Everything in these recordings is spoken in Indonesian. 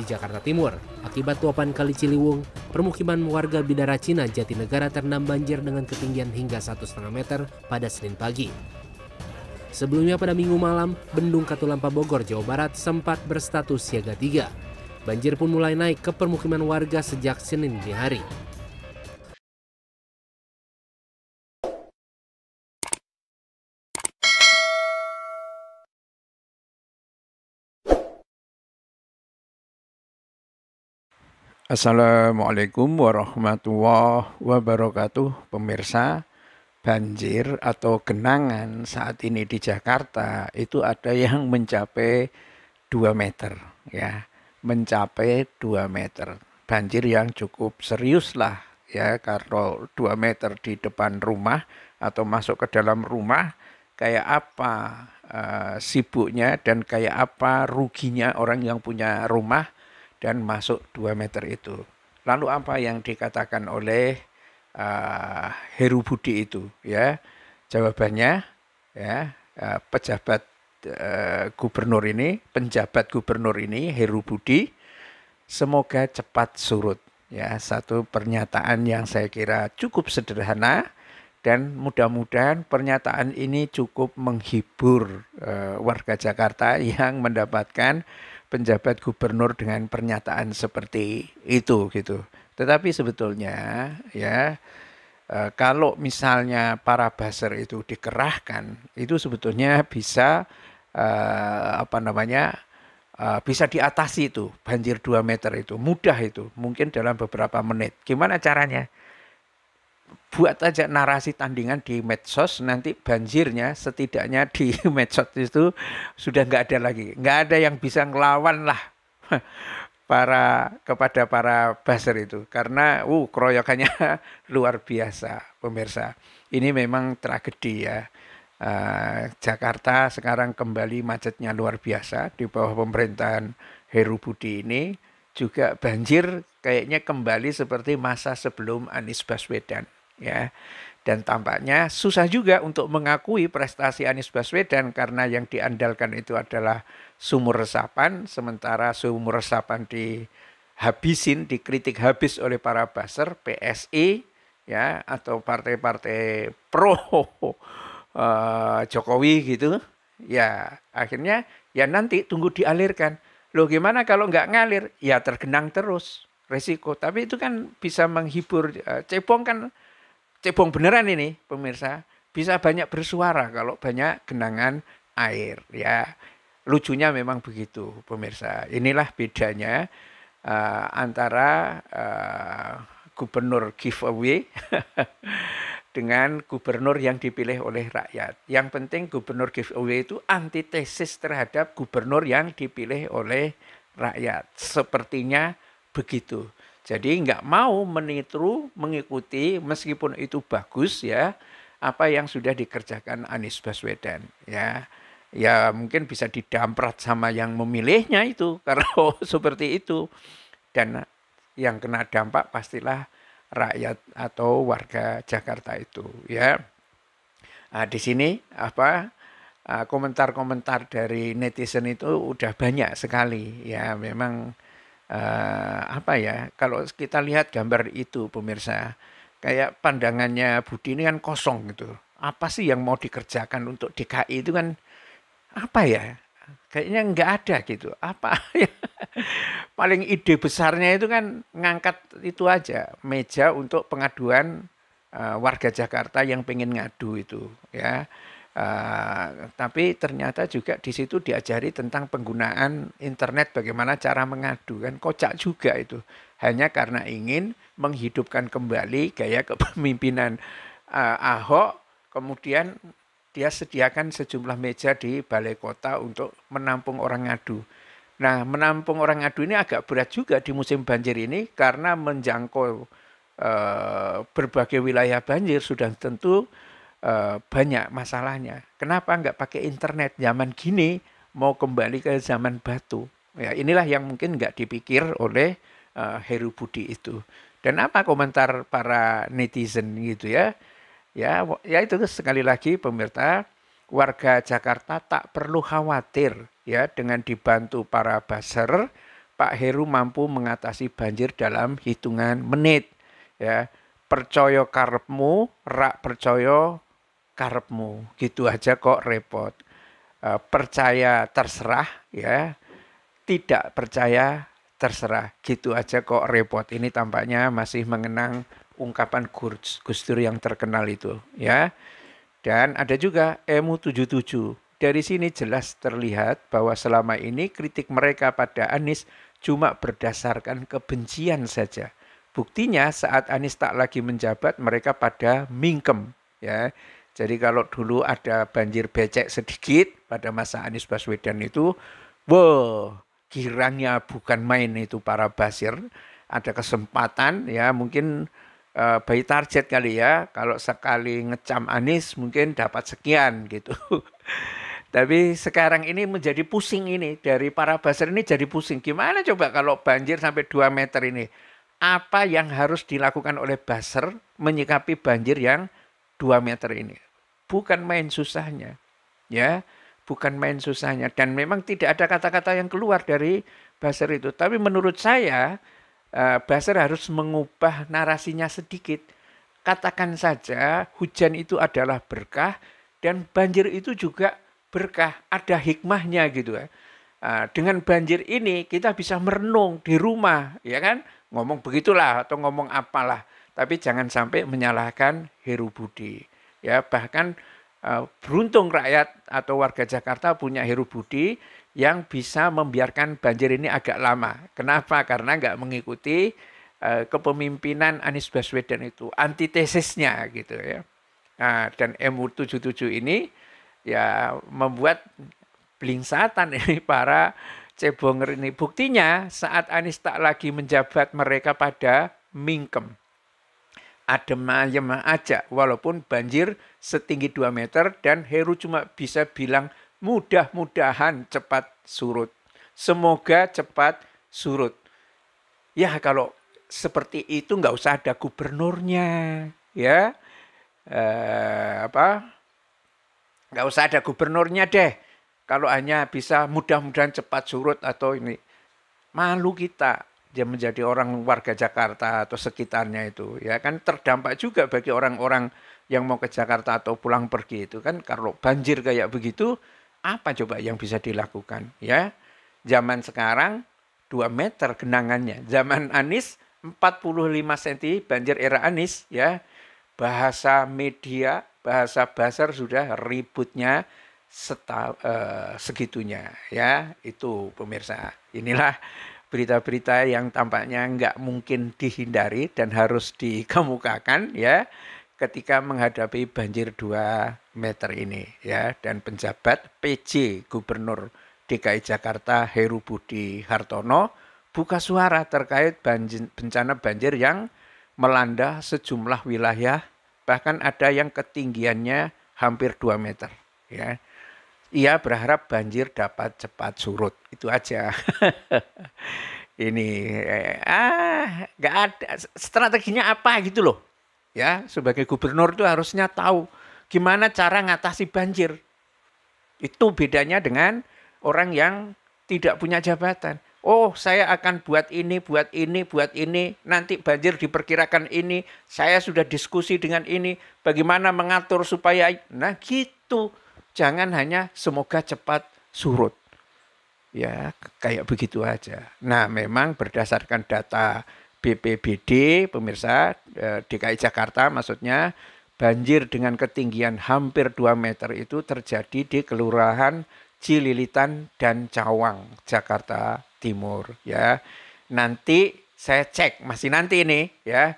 di Jakarta Timur. Akibat tuapan Kali Ciliwung, permukiman warga Bidara Cina Jatinegara terendam banjir dengan ketinggian hingga 1,5 meter pada Senin pagi. Sebelumnya pada minggu malam, Bendung Katulampa Bogor, Jawa Barat sempat berstatus siaga tiga. Banjir pun mulai naik ke permukiman warga sejak Senin dini hari. Assalamualaikum warahmatullahi wabarakatuh. Pemirsa, banjir atau genangan saat ini di Jakarta itu ada yang mencapai 2 meter ya. Mencapai 2 meter. Banjir yang cukup serius lah ya kalau 2 meter di depan rumah atau masuk ke dalam rumah kayak apa uh, sibuknya dan kayak apa ruginya orang yang punya rumah dan masuk 2 meter itu. Lalu apa yang dikatakan oleh uh, Heru Budi itu ya? Jawabannya ya uh, pejabat uh, gubernur ini, penjabat gubernur ini Heru Budi semoga cepat surut ya. Satu pernyataan yang saya kira cukup sederhana dan mudah-mudahan pernyataan ini cukup menghibur uh, warga Jakarta yang mendapatkan penjabat gubernur dengan pernyataan seperti itu gitu. Tetapi sebetulnya ya e, kalau misalnya para baser itu dikerahkan, itu sebetulnya bisa e, apa namanya e, bisa diatasi itu banjir 2 meter itu mudah itu mungkin dalam beberapa menit. Gimana caranya? buat aja narasi tandingan di medsos nanti banjirnya setidaknya di medsos itu sudah nggak ada lagi nggak ada yang bisa ngelawan lah para kepada para buzzer itu karena uh keroyokannya luar biasa pemirsa ini memang tragedi ya Uh, Jakarta sekarang kembali macetnya luar biasa di bawah pemerintahan Heru Budi ini juga banjir kayaknya kembali seperti masa sebelum Anies Baswedan ya. Dan tampaknya susah juga untuk mengakui prestasi Anies Baswedan karena yang diandalkan itu adalah sumur resapan, sementara sumur resapan dihabisin, dikritik habis oleh para baser, PSI, e, ya atau partai-partai pro uh, Jokowi gitu, ya akhirnya ya nanti tunggu dialirkan. Loh gimana kalau nggak ngalir? Ya tergenang terus resiko. Tapi itu kan bisa menghibur. Eh, cebong kan cebong beneran ini pemirsa bisa banyak bersuara kalau banyak genangan air ya lucunya memang begitu pemirsa inilah bedanya uh, antara uh, gubernur giveaway dengan gubernur yang dipilih oleh rakyat yang penting gubernur giveaway itu antitesis terhadap gubernur yang dipilih oleh rakyat sepertinya begitu jadi nggak mau meniru, mengikuti meskipun itu bagus ya apa yang sudah dikerjakan Anies Baswedan ya. Ya mungkin bisa didamprat sama yang memilihnya itu kalau seperti itu. Dan yang kena dampak pastilah rakyat atau warga Jakarta itu ya. Nah, di sini apa eh, komentar-komentar dari netizen itu udah banyak sekali ya memang uh, apa ya kalau kita lihat gambar itu pemirsa kayak pandangannya Budi ini kan kosong gitu apa sih yang mau dikerjakan untuk DKI itu kan apa ya kayaknya nggak ada gitu apa ya paling ide besarnya itu kan ngangkat itu aja meja untuk pengaduan uh, warga Jakarta yang pengen ngadu itu ya Uh, tapi ternyata juga di situ diajari tentang penggunaan internet bagaimana cara mengadu kan kocak juga itu hanya karena ingin menghidupkan kembali gaya kepemimpinan uh, Ahok kemudian dia sediakan sejumlah meja di balai kota untuk menampung orang ngadu. Nah, menampung orang ngadu ini agak berat juga di musim banjir ini karena menjangkau uh, berbagai wilayah banjir sudah tentu Eh, banyak masalahnya. Kenapa nggak pakai internet zaman gini mau kembali ke zaman batu? Ya inilah yang mungkin nggak dipikir oleh uh, Heru Budi itu. Dan apa komentar para netizen gitu ya? Ya, ya itu sekali lagi pemirsa warga Jakarta tak perlu khawatir ya dengan dibantu para baser Pak Heru mampu mengatasi banjir dalam hitungan menit ya percaya karepmu rak percaya karepmu. Gitu aja kok repot. Eh, percaya terserah ya. Tidak percaya terserah. Gitu aja kok repot. Ini tampaknya masih mengenang ungkapan Gus Dur yang terkenal itu ya. Dan ada juga Emu 77. Dari sini jelas terlihat bahwa selama ini kritik mereka pada Anies cuma berdasarkan kebencian saja. Buktinya saat Anies tak lagi menjabat mereka pada mingkem ya. Jadi kalau dulu ada banjir becek sedikit pada masa Anies Baswedan itu, wow, kiranya bukan main itu para basir. Ada kesempatan ya mungkin uh, bayi target kali ya. Kalau sekali ngecam Anies mungkin dapat sekian gitu. Tapi sekarang ini menjadi pusing ini dari para basir ini jadi pusing. Gimana coba kalau banjir sampai 2 meter ini? Apa yang harus dilakukan oleh basir menyikapi banjir yang 2 meter ini. Bukan main susahnya. Ya, bukan main susahnya. Dan memang tidak ada kata-kata yang keluar dari basar itu. Tapi menurut saya, eh, basar harus mengubah narasinya sedikit. Katakan saja, hujan itu adalah berkah, dan banjir itu juga berkah, ada hikmahnya gitu ya. Eh, dengan banjir ini kita bisa merenung di rumah, ya kan? Ngomong begitulah atau ngomong apalah tapi jangan sampai menyalahkan Heru Budi. Ya, bahkan eh, beruntung rakyat atau warga Jakarta punya Heru Budi yang bisa membiarkan banjir ini agak lama. Kenapa? Karena nggak mengikuti eh, kepemimpinan Anies Baswedan itu antitesisnya gitu ya. Nah, dan MU77 ini ya membuat blingsatan ini para cebonger ini. Buktinya saat Anies tak lagi menjabat mereka pada mingkem adem ayem aja walaupun banjir setinggi 2 meter dan Heru cuma bisa bilang mudah-mudahan cepat surut. Semoga cepat surut. Ya kalau seperti itu nggak usah ada gubernurnya ya eh, apa nggak usah ada gubernurnya deh kalau hanya bisa mudah-mudahan cepat surut atau ini malu kita dia menjadi orang warga Jakarta atau sekitarnya itu ya kan terdampak juga bagi orang-orang yang mau ke Jakarta atau pulang pergi itu kan kalau banjir kayak begitu apa coba yang bisa dilakukan ya zaman sekarang 2 meter genangannya zaman Anis 45 cm banjir era Anis ya bahasa media bahasa basar sudah ributnya seta, eh, segitunya ya itu pemirsa inilah berita-berita yang tampaknya nggak mungkin dihindari dan harus dikemukakan ya ketika menghadapi banjir 2 meter ini ya dan penjabat PJ Gubernur DKI Jakarta Heru Budi Hartono buka suara terkait banjir, bencana banjir yang melanda sejumlah wilayah bahkan ada yang ketinggiannya hampir 2 meter ya ia berharap banjir dapat cepat surut. Itu aja. Ini eh, ah nggak ada strateginya apa gitu loh. Ya, sebagai gubernur itu harusnya tahu gimana cara ngatasi banjir. Itu bedanya dengan orang yang tidak punya jabatan. Oh, saya akan buat ini, buat ini, buat ini. Nanti banjir diperkirakan ini. Saya sudah diskusi dengan ini. Bagaimana mengatur supaya... Nah, gitu jangan hanya semoga cepat surut. Ya, kayak begitu aja. Nah, memang berdasarkan data BPBD, pemirsa e, DKI Jakarta maksudnya, banjir dengan ketinggian hampir 2 meter itu terjadi di Kelurahan Cililitan dan Cawang, Jakarta Timur ya. Nanti saya cek, masih nanti ini ya.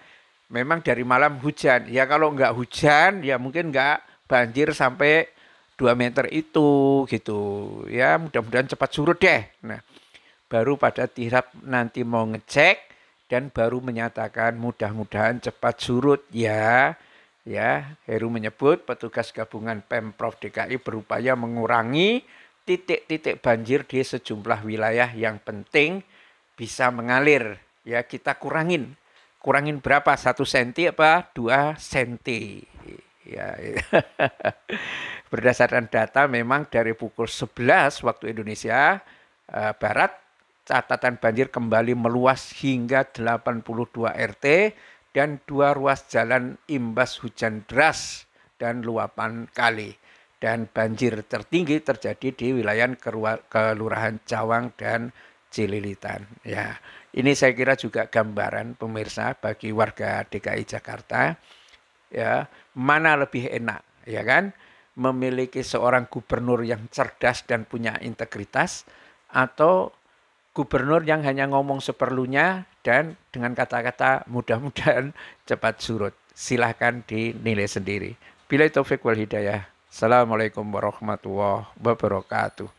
Memang dari malam hujan. Ya kalau nggak hujan ya mungkin nggak banjir sampai 2 meter itu gitu ya mudah-mudahan cepat surut deh nah baru pada tirap nanti mau ngecek dan baru menyatakan mudah-mudahan cepat surut ya ya Heru menyebut petugas gabungan Pemprov DKI berupaya mengurangi titik-titik banjir di sejumlah wilayah yang penting bisa mengalir ya kita kurangin kurangin berapa satu senti apa dua senti ya, ya. berdasarkan data memang dari pukul 11 waktu Indonesia eh, Barat catatan banjir kembali meluas hingga 82 RT dan dua ruas jalan imbas hujan deras dan luapan kali dan banjir tertinggi terjadi di wilayah kelurahan Cawang dan Cililitan. Ya, ini saya kira juga gambaran pemirsa bagi warga DKI Jakarta ya mana lebih enak ya kan memiliki seorang gubernur yang cerdas dan punya integritas atau gubernur yang hanya ngomong seperlunya dan dengan kata-kata mudah-mudahan cepat surut silahkan dinilai sendiri bila itu wal hidayah Assalamualaikum warahmatullahi wabarakatuh